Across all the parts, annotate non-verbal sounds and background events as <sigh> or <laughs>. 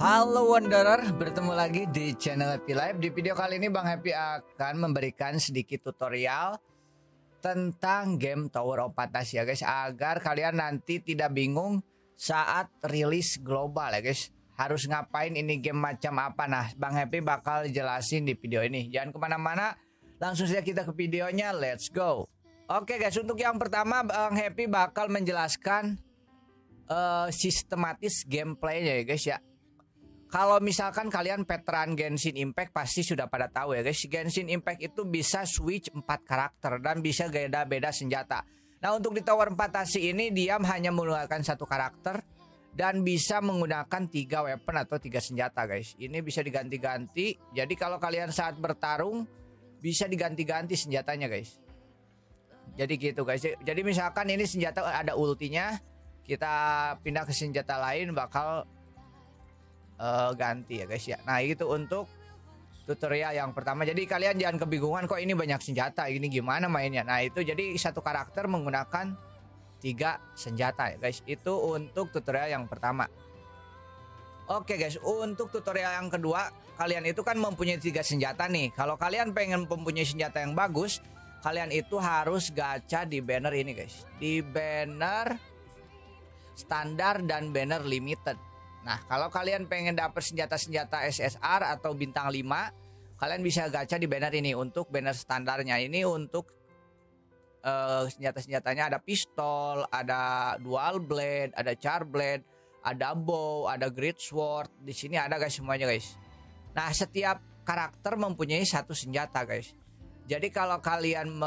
Halo Wanderer, bertemu lagi di channel Happy Life. Di video kali ini Bang Happy akan memberikan sedikit tutorial tentang game Tower of Patas ya guys. Agar kalian nanti tidak bingung saat rilis global ya guys. Harus ngapain ini game macam apa. Nah Bang Happy bakal jelasin di video ini. Jangan kemana-mana, langsung saja kita ke videonya. Let's go. Oke guys, untuk yang pertama Bang Happy bakal menjelaskan uh, sistematis gameplaynya ya guys ya kalau misalkan kalian veteran Genshin Impact pasti sudah pada tahu ya guys, Genshin Impact itu bisa switch 4 karakter dan bisa beda-beda senjata. Nah, untuk di Tower 4 Tasi ini dia hanya menggunakan satu karakter dan bisa menggunakan tiga weapon atau tiga senjata guys. Ini bisa diganti-ganti. Jadi kalau kalian saat bertarung bisa diganti-ganti senjatanya guys. Jadi gitu guys. Jadi misalkan ini senjata ada ultinya, kita pindah ke senjata lain bakal uh, ganti ya guys ya. Nah itu untuk tutorial yang pertama. Jadi kalian jangan kebingungan kok ini banyak senjata, ini gimana mainnya. Nah, itu jadi satu karakter menggunakan tiga senjata ya, guys. Itu untuk tutorial yang pertama. Oke, guys, untuk tutorial yang kedua, kalian itu kan mempunyai tiga senjata nih. Kalau kalian pengen mempunyai senjata yang bagus, kalian itu harus gacha di banner ini, guys. Di banner standar dan banner limited. Nah, kalau kalian pengen dapet senjata-senjata SSR atau bintang 5, kalian bisa gacha di banner ini untuk banner standarnya. Ini untuk uh, senjata-senjatanya ada pistol, ada dual blade, ada char blade, ada bow, ada great sword. Di sini ada guys semuanya guys. Nah, setiap karakter mempunyai satu senjata guys. Jadi kalau kalian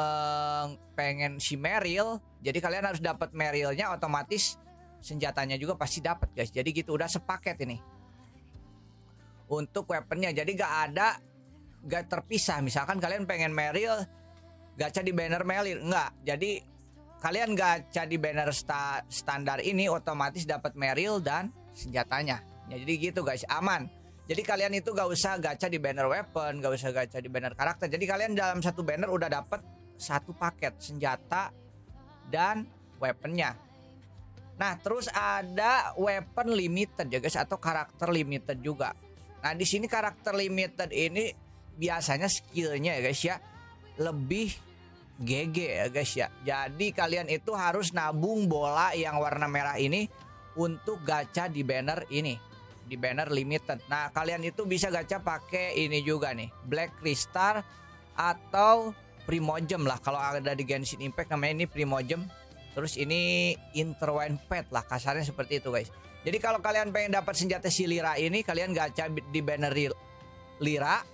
pengen si Meril, jadi kalian harus dapat Merilnya otomatis senjatanya juga pasti dapat guys jadi gitu udah sepaket ini untuk weaponnya jadi gak ada gak terpisah misalkan kalian pengen Meril gacha di banner Meril enggak jadi kalian gacha di banner sta standar ini otomatis dapat Meril dan senjatanya ya jadi gitu guys aman jadi kalian itu gak usah gacha di banner weapon gak usah gacha di banner karakter jadi kalian dalam satu banner udah dapat satu paket senjata dan weaponnya Nah, terus ada weapon limited ya guys atau karakter limited juga. Nah, di sini karakter limited ini biasanya skillnya ya guys ya lebih GG ya guys ya. Jadi kalian itu harus nabung bola yang warna merah ini untuk gacha di banner ini, di banner limited. Nah, kalian itu bisa gacha pakai ini juga nih, Black Crystal atau Primogem lah kalau ada di Genshin Impact namanya ini Primogem Terus ini interwine pet lah kasarnya seperti itu guys. Jadi kalau kalian pengen dapat senjata si lira ini kalian gacha di banner lira.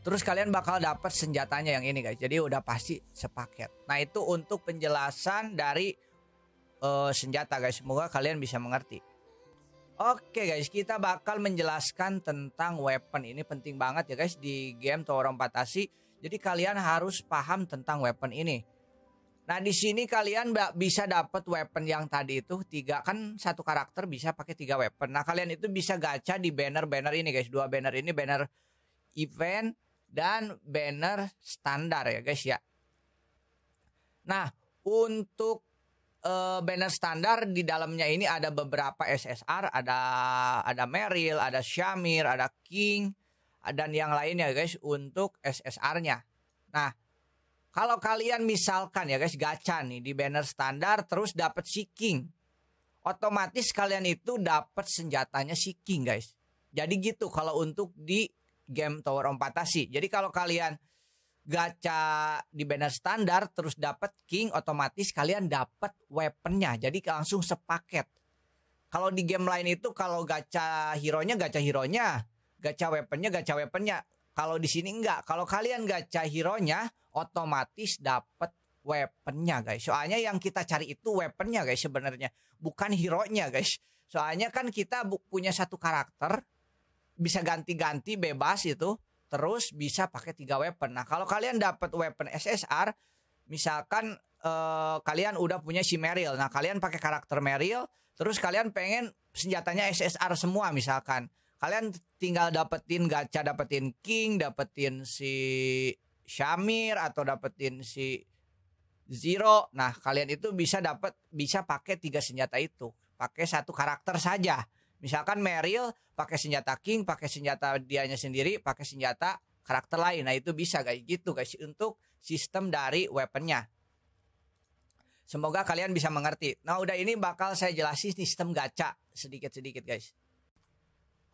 Terus kalian bakal dapat senjatanya yang ini guys. Jadi udah pasti sepaket. Nah, itu untuk penjelasan dari uh, senjata guys. Semoga kalian bisa mengerti. Oke guys, kita bakal menjelaskan tentang weapon. Ini penting banget ya guys di game Tower 4 Jadi kalian harus paham tentang weapon ini. Nah di sini kalian bisa dapat weapon yang tadi itu tiga kan satu karakter bisa pakai tiga weapon. Nah kalian itu bisa gacha di banner-banner ini guys. Dua banner ini banner event dan banner standar ya guys ya. Nah untuk uh, banner standar di dalamnya ini ada beberapa SSR, ada ada Meril, ada Shamir, ada King dan yang lainnya guys untuk SSR-nya. Nah kalau kalian misalkan ya guys gacha nih di banner standar terus dapat seeking. Otomatis kalian itu dapat senjatanya seeking guys. Jadi gitu kalau untuk di game Tower Fantasy. Jadi kalau kalian gacha di banner standar terus dapat king otomatis kalian dapat weaponnya. Jadi langsung sepaket. Kalau di game lain itu kalau gacha hero-nya gacha hero-nya, gacha weaponnya gacha weaponnya kalau di sini enggak. Kalau kalian gacha hero-nya otomatis dapat weaponnya guys. Soalnya yang kita cari itu weaponnya guys sebenarnya, bukan hero-nya guys. Soalnya kan kita punya satu karakter bisa ganti-ganti bebas itu, terus bisa pakai tiga weapon. Nah, kalau kalian dapat weapon SSR, misalkan eh, kalian udah punya si Meryl. Nah, kalian pakai karakter Meryl, terus kalian pengen senjatanya SSR semua misalkan. Kalian tinggal dapetin gacha, dapetin King, dapetin si Shamir atau dapetin si Zero. Nah, kalian itu bisa dapat bisa pakai tiga senjata itu, pakai satu karakter saja. Misalkan Meryl pakai senjata King, pakai senjata dianya sendiri, pakai senjata karakter lain. Nah, itu bisa guys gitu guys untuk sistem dari weaponnya. Semoga kalian bisa mengerti. Nah, udah ini bakal saya jelasin sistem gacha sedikit-sedikit guys.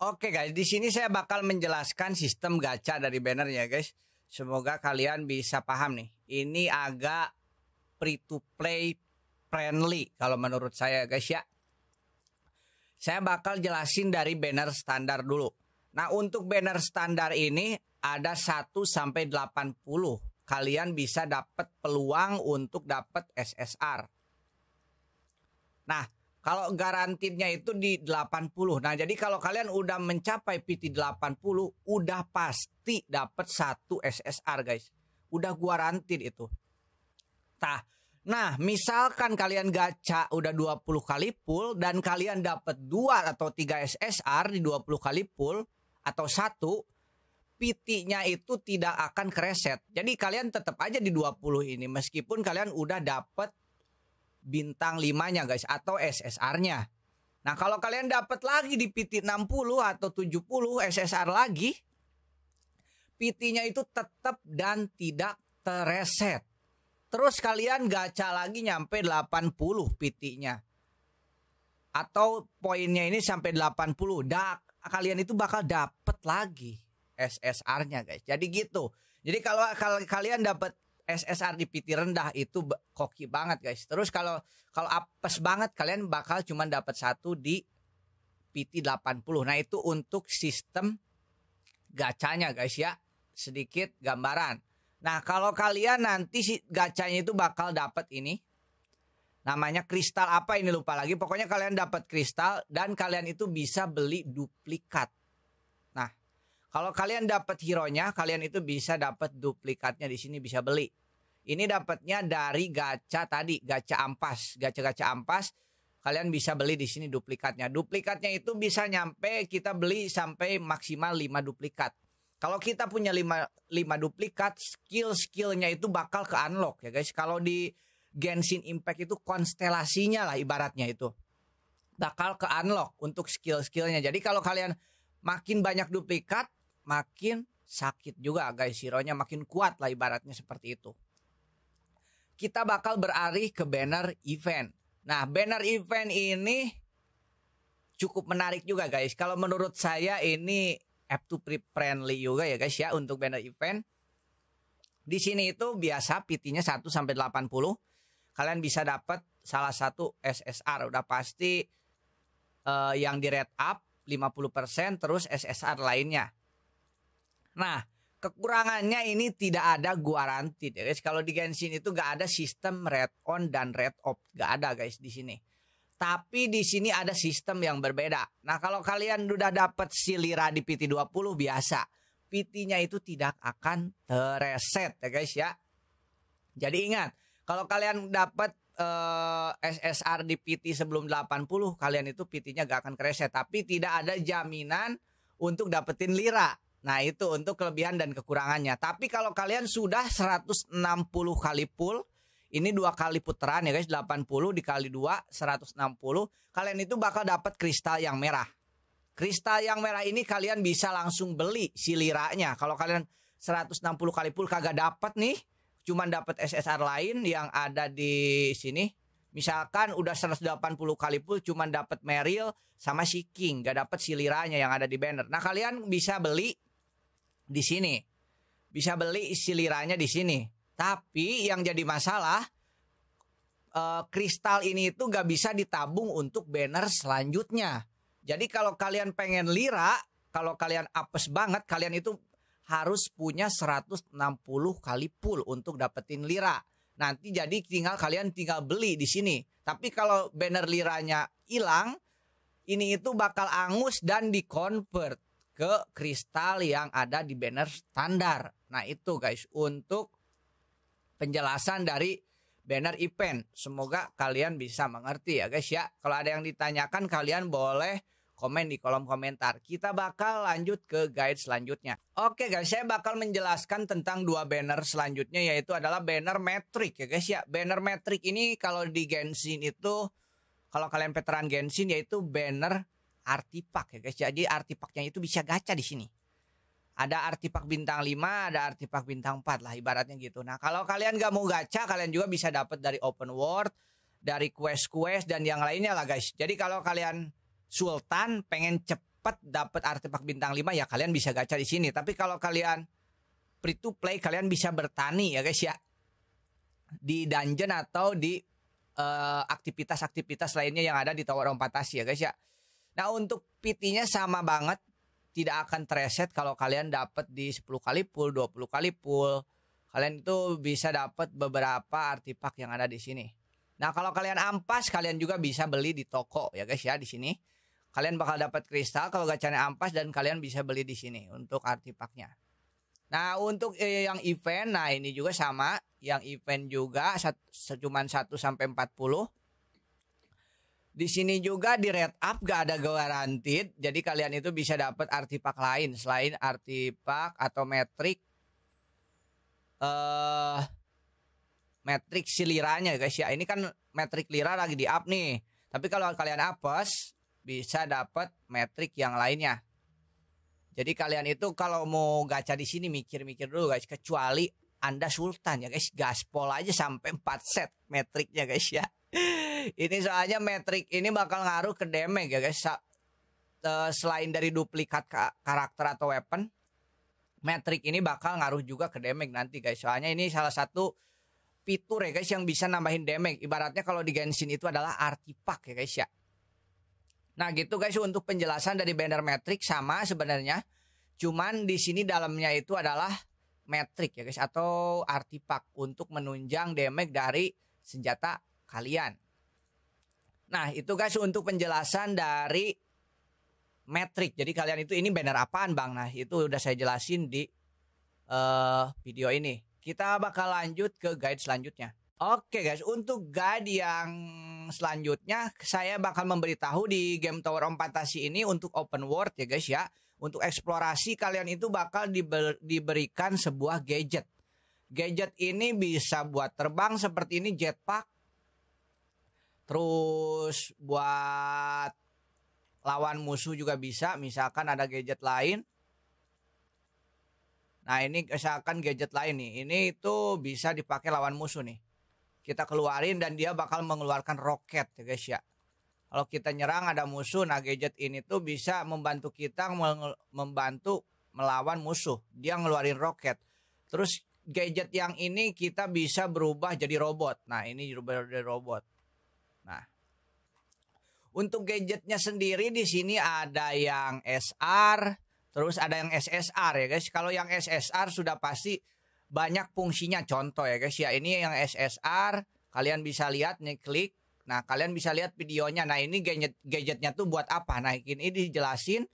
Oke guys, di sini saya bakal menjelaskan sistem gacha dari banner ya guys. Semoga kalian bisa paham nih. Ini agak free to play friendly kalau menurut saya guys ya. Saya bakal jelasin dari banner standar dulu. Nah, untuk banner standar ini ada 1 sampai 80. Kalian bisa dapat peluang untuk dapat SSR. Nah, kalau garantinya itu di 80. Nah, jadi kalau kalian udah mencapai PT 80, udah pasti dapat satu SSR, guys. Udah gua rantin itu. Nah, Nah, misalkan kalian gacha udah 20 kali pull dan kalian dapat 2 atau 3 SSR di 20 kali pull atau satu PT-nya itu tidak akan kereset. Jadi kalian tetap aja di 20 ini meskipun kalian udah dapat bintang 5-nya guys atau SSR-nya. Nah, kalau kalian dapat lagi di PT 60 atau 70 SSR lagi, PT-nya itu tetap dan tidak tereset. Terus kalian gacha lagi nyampe 80 PT-nya. Atau poinnya ini sampai 80. Dak, kalian itu bakal dapat lagi SSR-nya, guys. Jadi gitu. Jadi kalau, kalau kalian dapat SSR di PT rendah itu koki banget guys. Terus kalau kalau apes banget kalian bakal cuma dapat satu di PT 80. Nah, itu untuk sistem gacanya guys ya. Sedikit gambaran. Nah, kalau kalian nanti si gacanya itu bakal dapat ini. Namanya kristal apa ini lupa lagi. Pokoknya kalian dapat kristal dan kalian itu bisa beli duplikat kalau kalian dapat hero-nya, kalian itu bisa dapat duplikatnya di sini bisa beli. Ini dapatnya dari gacha tadi, gacha ampas, gacha-gacha ampas. Kalian bisa beli di sini duplikatnya. Duplikatnya itu bisa nyampe kita beli sampai maksimal 5 duplikat. Kalau kita punya 5, 5 duplikat, skill-skillnya itu bakal ke unlock ya guys. Kalau di Genshin Impact itu konstelasinya lah ibaratnya itu. Bakal ke unlock untuk skill-skillnya. Jadi kalau kalian makin banyak duplikat, makin sakit juga guys Sironya makin kuat lah ibaratnya seperti itu kita bakal beralih ke banner event nah banner event ini cukup menarik juga guys kalau menurut saya ini app to pre friendly juga ya guys ya untuk banner event di sini itu biasa PT-nya 1 sampai 80 kalian bisa dapat salah satu SSR udah pasti uh, yang di red up 50% terus SSR lainnya Nah, kekurangannya ini tidak ada garansi, ya guys. Kalau di Genshin itu gak ada sistem red on dan red off, gak ada guys di sini. Tapi di sini ada sistem yang berbeda. Nah, kalau kalian sudah dapat silira di PT20 biasa, PT-nya itu tidak akan tereset ya guys ya. Jadi ingat, kalau kalian dapat eh, SSR di PT sebelum 80, kalian itu PT-nya gak akan kereset, tapi tidak ada jaminan untuk dapetin lira. Nah itu untuk kelebihan dan kekurangannya. Tapi kalau kalian sudah 160 kali pull, ini dua kali putaran ya guys, 80 dikali 2, 160. Kalian itu bakal dapat kristal yang merah. Kristal yang merah ini kalian bisa langsung beli si liranya. Kalau kalian 160 kali pull kagak dapat nih, cuman dapat SSR lain yang ada di sini. Misalkan udah 180 kali pull cuman dapat Meril sama si King, gak dapat si liranya yang ada di banner. Nah, kalian bisa beli di sini. Bisa beli isi liranya di sini. Tapi yang jadi masalah eh, kristal ini itu gak bisa ditabung untuk banner selanjutnya. Jadi kalau kalian pengen lira, kalau kalian apes banget, kalian itu harus punya 160 kali pool untuk dapetin lira. Nanti jadi tinggal kalian tinggal beli di sini. Tapi kalau banner liranya hilang, ini itu bakal angus dan di convert ke kristal yang ada di banner standar. Nah, itu guys untuk penjelasan dari banner event. Semoga kalian bisa mengerti ya guys ya. Kalau ada yang ditanyakan kalian boleh komen di kolom komentar. Kita bakal lanjut ke guide selanjutnya. Oke guys, saya bakal menjelaskan tentang dua banner selanjutnya yaitu adalah banner metric ya guys ya. Banner metric ini kalau di Genshin itu kalau kalian veteran Genshin yaitu banner artifak ya guys. Jadi artifaknya itu bisa gacha di sini. Ada artifak bintang 5, ada artifak bintang 4 lah ibaratnya gitu. Nah kalau kalian gak mau gacha kalian juga bisa dapat dari open world, dari quest-quest dan yang lainnya lah guys. Jadi kalau kalian sultan pengen cepet dapat artipak bintang 5 ya kalian bisa gacha di sini. Tapi kalau kalian free to play kalian bisa bertani ya guys ya. Di dungeon atau di eh, aktivitas-aktivitas uh, lainnya yang ada di Tower Empatasi ya guys ya. Nah untuk PT-nya sama banget tidak akan tereset kalau kalian dapat di 10 kali pool, 20 kali pool. Kalian itu bisa dapat beberapa artipak yang ada di sini. Nah, kalau kalian ampas, kalian juga bisa beli di toko ya guys ya di sini. Kalian bakal dapat kristal kalau gacanya ampas dan kalian bisa beli di sini untuk artipaknya. Nah, untuk eh, yang event, nah ini juga sama, yang event juga cuma 1 sampai 40. Di sini juga di red up gak ada guaranteed. Jadi kalian itu bisa dapat artipak lain selain artipak atau metrik. Eh uh, metrik si liranya guys ya. Ini kan metrik lira lagi di up nih. Tapi kalau kalian apes bisa dapat metrik yang lainnya. Jadi kalian itu kalau mau gacha di sini mikir-mikir dulu guys kecuali Anda sultan ya guys gaspol aja sampai 4 set metriknya guys ya ini soalnya metrik ini bakal ngaruh ke damage ya guys. Eh, selain dari duplikat karakter atau weapon, metrik ini bakal ngaruh juga ke damage nanti guys. Soalnya ini salah satu fitur ya guys yang bisa nambahin damage. Ibaratnya kalau di Genshin itu adalah artipak ya guys ya. Nah gitu guys untuk penjelasan dari banner metrik sama sebenarnya. Cuman di sini dalamnya itu adalah metrik ya guys atau artipak untuk menunjang damage dari senjata kalian. Nah, itu guys untuk penjelasan dari metrik. Jadi kalian itu ini banner apaan, Bang? Nah, itu udah saya jelasin di uh, video ini. Kita bakal lanjut ke guide selanjutnya. Oke guys, untuk guide yang selanjutnya saya bakal memberitahu di game Tower of Fantasy ini untuk open world ya guys ya. Untuk eksplorasi kalian itu bakal diber, diberikan sebuah gadget. Gadget ini bisa buat terbang seperti ini jetpack Terus buat lawan musuh juga bisa, misalkan ada gadget lain. Nah, ini misalkan gadget lain nih. Ini itu bisa dipakai lawan musuh nih. Kita keluarin dan dia bakal mengeluarkan roket ya guys ya. Kalau kita nyerang ada musuh, nah gadget ini tuh bisa membantu kita membantu melawan musuh. Dia ngeluarin roket. Terus gadget yang ini kita bisa berubah jadi robot. Nah, ini berubah jadi robot untuk gadgetnya sendiri di sini ada yang SR, terus ada yang SSR ya guys. Kalau yang SSR sudah pasti banyak fungsinya. Contoh ya guys ya, ini yang SSR, kalian bisa lihat nih klik. Nah, kalian bisa lihat videonya. Nah, ini gadget gadgetnya tuh buat apa? Nah, ini dijelasin.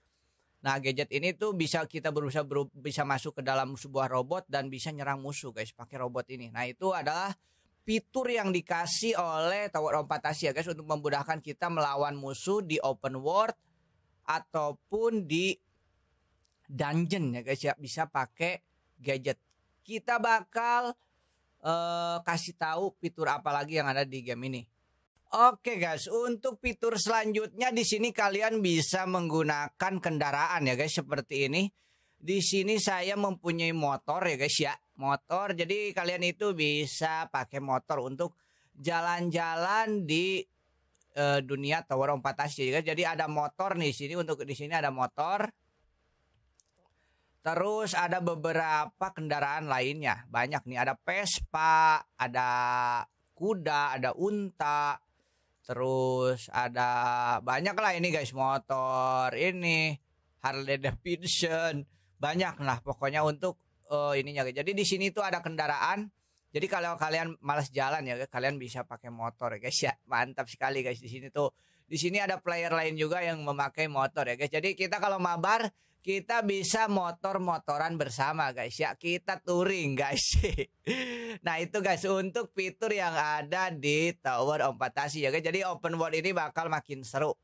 Nah, gadget ini tuh bisa kita berusaha bisa masuk ke dalam sebuah robot dan bisa nyerang musuh guys pakai robot ini. Nah, itu adalah fitur yang dikasih oleh Tower of Fantasia guys untuk memudahkan kita melawan musuh di open world ataupun di dungeon ya guys ya bisa pakai gadget. Kita bakal uh, kasih tahu fitur apa lagi yang ada di game ini. Oke guys, untuk fitur selanjutnya di sini kalian bisa menggunakan kendaraan ya guys seperti ini. Di sini saya mempunyai motor ya guys ya motor. Jadi kalian itu bisa pakai motor untuk jalan-jalan di e, dunia Tower 4 Tasya. Kan, jadi ada motor nih sini untuk di sini ada motor. Terus ada beberapa kendaraan lainnya. Banyak nih, ada Vespa, ada kuda, ada unta. Terus ada banyak lah ini guys motor ini Harley Davidson banyak lah pokoknya untuk uh, ininya. Jadi di sini tuh ada kendaraan. Jadi kalau kalian malas jalan ya, kalian bisa pakai motor ya guys ya. Mantap sekali guys di sini tuh. Di sini ada player lain juga yang memakai motor ya guys. Jadi kita kalau mabar kita bisa motor-motoran bersama guys ya kita touring guys <laughs> nah itu guys untuk fitur yang ada di Tower Ompatasi ya guys jadi open world ini bakal makin seru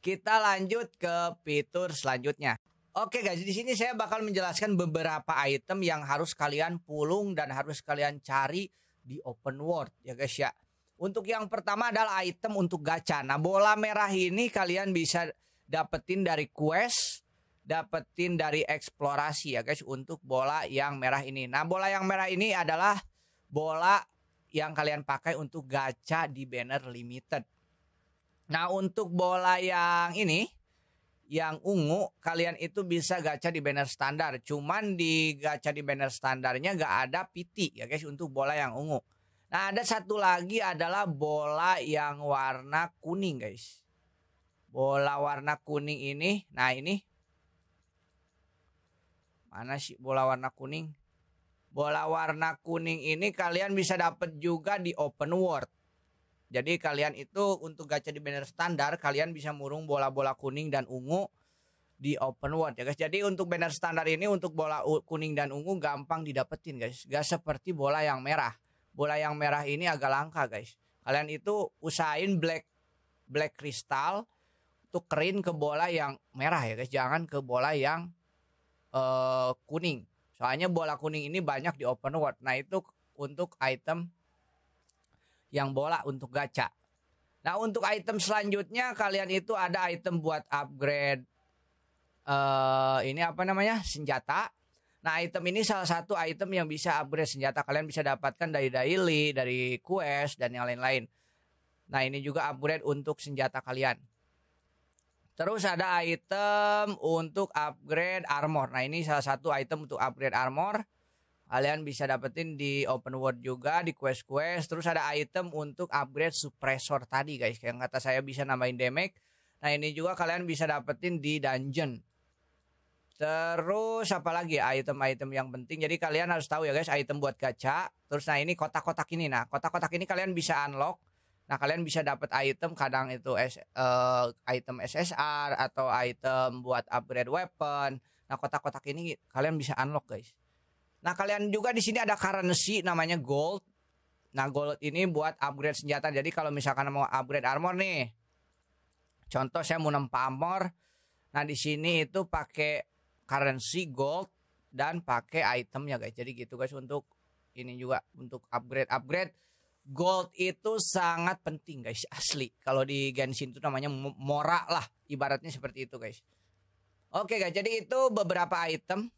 kita lanjut ke fitur selanjutnya Oke guys, di sini saya bakal menjelaskan beberapa item yang harus kalian pulung dan harus kalian cari di open world ya guys ya. Untuk yang pertama adalah item untuk gacha. Nah, bola merah ini kalian bisa dapetin dari quest, dapetin dari eksplorasi ya guys untuk bola yang merah ini. Nah, bola yang merah ini adalah bola yang kalian pakai untuk gacha di banner limited. Nah, untuk bola yang ini yang ungu kalian itu bisa gacha di banner standar. Cuman di gacha di banner standarnya gak ada PT ya guys untuk bola yang ungu. Nah ada satu lagi adalah bola yang warna kuning guys. Bola warna kuning ini, nah ini mana sih bola warna kuning? Bola warna kuning ini kalian bisa dapat juga di open world. Jadi kalian itu untuk gacha di banner standar kalian bisa murung bola-bola kuning dan ungu di open world ya guys. Jadi untuk banner standar ini untuk bola kuning dan ungu gampang didapetin guys. Gak seperti bola yang merah. Bola yang merah ini agak langka guys. Kalian itu usahain black black crystal tukerin ke bola yang merah ya guys. Jangan ke bola yang uh, kuning. Soalnya bola kuning ini banyak di open world. Nah itu untuk item yang bola untuk gacha. Nah, untuk item selanjutnya kalian itu ada item buat upgrade uh, ini apa namanya? senjata. Nah, item ini salah satu item yang bisa upgrade senjata kalian bisa dapatkan dari daily, dari quest dan yang lain-lain. Nah, ini juga upgrade untuk senjata kalian. Terus ada item untuk upgrade armor. Nah, ini salah satu item untuk upgrade armor kalian bisa dapetin di open world juga di quest quest terus ada item untuk upgrade suppressor tadi guys yang kata saya bisa nambahin damage nah ini juga kalian bisa dapetin di dungeon terus apa lagi item-item yang penting jadi kalian harus tahu ya guys item buat gacha terus nah ini kotak-kotak ini nah kotak-kotak ini kalian bisa unlock Nah kalian bisa dapat item kadang itu S, uh, item SSR atau item buat upgrade weapon. Nah kotak-kotak ini kalian bisa unlock guys. Nah, kalian juga di sini ada currency namanya gold. Nah, gold ini buat upgrade senjata. Jadi kalau misalkan mau upgrade armor nih. Contoh saya mau nempa armor. Nah, di sini itu pakai currency gold dan pakai item ya guys. Jadi gitu guys untuk ini juga untuk upgrade-upgrade gold itu sangat penting guys asli. Kalau di Genshin itu namanya mora lah ibaratnya seperti itu guys. Oke guys, jadi itu beberapa item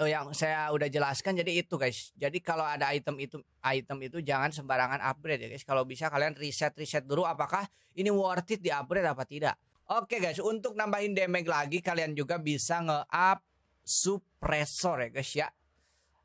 Oh, yang saya udah jelaskan jadi itu guys. Jadi kalau ada item itu item itu jangan sembarangan upgrade ya guys. Kalau bisa kalian reset reset dulu apakah ini worth it di upgrade apa tidak. Oke guys, untuk nambahin damage lagi kalian juga bisa nge-up suppressor ya guys ya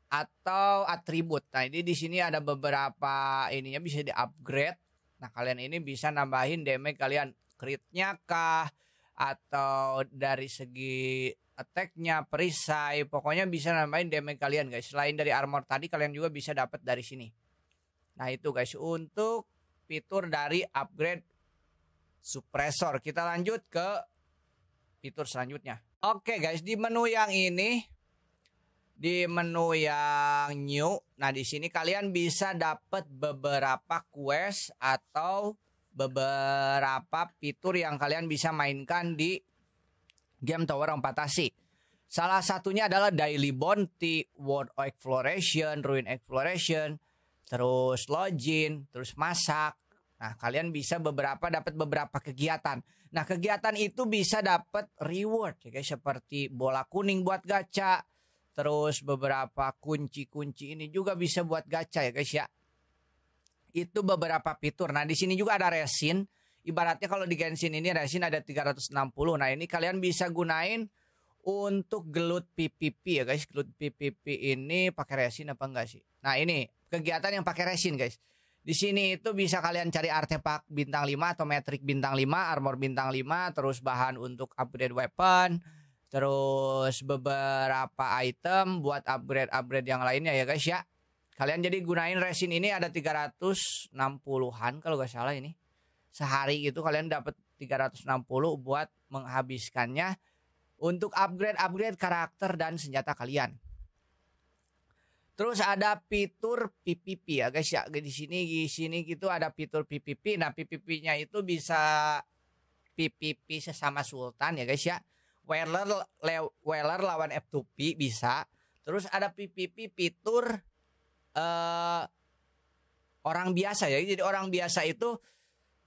atau atribut. Nah, ini di sini ada beberapa ininya bisa di-upgrade. Nah, kalian ini bisa nambahin damage kalian critnya kah atau dari segi attack-nya, perisai, pokoknya bisa nambahin damage kalian guys. Selain dari armor tadi kalian juga bisa dapat dari sini. Nah, itu guys untuk fitur dari upgrade suppressor. Kita lanjut ke fitur selanjutnya. Oke guys, di menu yang ini di menu yang new. Nah, di sini kalian bisa dapat beberapa quest atau beberapa fitur yang kalian bisa mainkan di game Tower empat tasik. Salah satunya adalah Daily Bounty, World Exploration, Ruin Exploration, terus login, terus masak. Nah, kalian bisa beberapa dapat beberapa kegiatan. Nah, kegiatan itu bisa dapat reward ya guys seperti bola kuning buat gacha, terus beberapa kunci-kunci ini juga bisa buat gacha ya guys ya. Itu beberapa fitur. Nah, di sini juga ada resin ibaratnya kalau di Genshin ini resin ada 360. Nah, ini kalian bisa gunain untuk gelut PPP ya guys. Gelut PPP ini pakai resin apa enggak sih? Nah, ini kegiatan yang pakai resin guys. Di sini itu bisa kalian cari artefak bintang 5 atau metrik bintang 5, armor bintang 5, terus bahan untuk upgrade weapon, terus beberapa item buat upgrade-upgrade yang lainnya ya guys ya. Kalian jadi gunain resin ini ada 360-an kalau gak salah ini sehari gitu kalian dapat 360 buat menghabiskannya untuk upgrade-upgrade karakter dan senjata kalian. Terus ada fitur PPP ya guys ya. Di sini di sini gitu ada fitur PPP. Nah, PPP-nya itu bisa PPP sesama sultan ya guys ya. Weller Weller lawan F2P bisa. Terus ada PPP fitur eh uh, orang biasa ya. Jadi orang biasa itu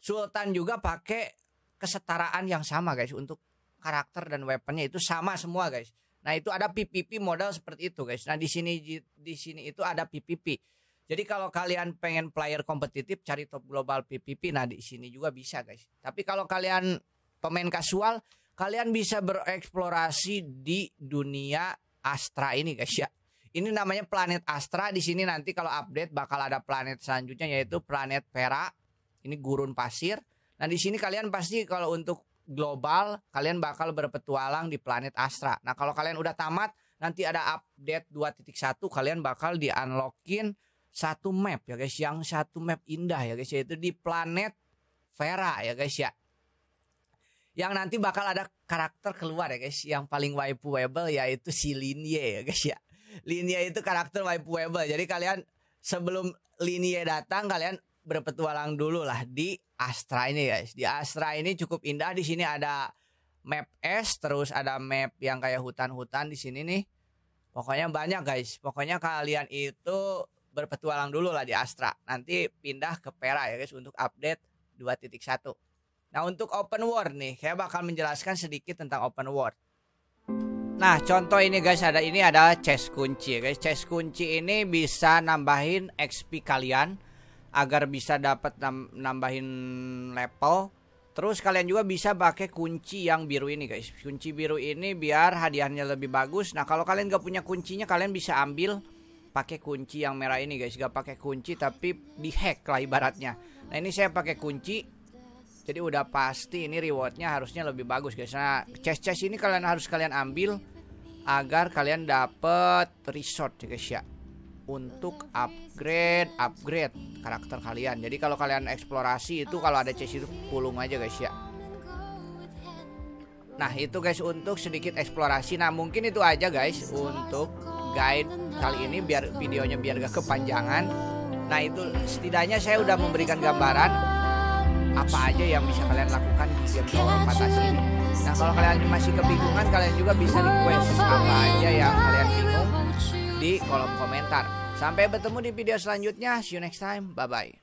Sultan juga pakai kesetaraan yang sama guys untuk karakter dan weaponnya itu sama semua guys. Nah itu ada PPP modal seperti itu guys. Nah di sini di sini itu ada PPP. Jadi kalau kalian pengen player kompetitif cari top global PPP nah di sini juga bisa guys. Tapi kalau kalian pemain kasual kalian bisa bereksplorasi di dunia Astra ini guys ya. Ini namanya planet Astra di sini nanti kalau update bakal ada planet selanjutnya yaitu planet Vera ini gurun pasir. Nah, di sini kalian pasti kalau untuk global, kalian bakal berpetualang di planet Astra. Nah, kalau kalian udah tamat, nanti ada update 2.1 kalian bakal di-unlockin satu map ya guys, yang satu map indah ya guys, yaitu di planet Vera ya guys ya. Yang nanti bakal ada karakter keluar ya guys, yang paling waifu webel yaitu si Linye ya guys ya. Linye itu karakter waifu webel Jadi kalian sebelum Linye datang kalian berpetualang dulu lah di Astra ini guys. Di Astra ini cukup indah. Di sini ada map es, terus ada map yang kayak hutan-hutan di sini nih. Pokoknya banyak guys. Pokoknya kalian itu berpetualang dulu lah di Astra. Nanti pindah ke Pera ya guys untuk update 2.1. Nah untuk open world nih, saya bakal menjelaskan sedikit tentang open world. Nah contoh ini guys ada ini adalah chest kunci ya guys. Chest kunci ini bisa nambahin XP kalian agar bisa dapat nambahin level. Terus kalian juga bisa pakai kunci yang biru ini guys. Kunci biru ini biar hadiahnya lebih bagus. Nah kalau kalian gak punya kuncinya kalian bisa ambil pakai kunci yang merah ini guys. Gak pakai kunci tapi dihack lah ibaratnya. Nah ini saya pakai kunci. Jadi udah pasti ini rewardnya harusnya lebih bagus guys. Nah chest chest ini kalian harus kalian ambil agar kalian dapet resort ya guys ya untuk upgrade upgrade karakter kalian. Jadi kalau kalian eksplorasi itu kalau ada chest itu pulung aja guys ya. Nah, itu guys untuk sedikit eksplorasi. Nah, mungkin itu aja guys untuk guide kali ini biar videonya biar gak kepanjangan. Nah, itu setidaknya saya udah memberikan gambaran apa aja yang bisa kalian lakukan di game Tower Fantasy ini. Nah, kalau kalian masih kebingungan, kalian juga bisa request apa aja yang di kolom komentar. Sampai bertemu di video selanjutnya. See you next time. Bye bye.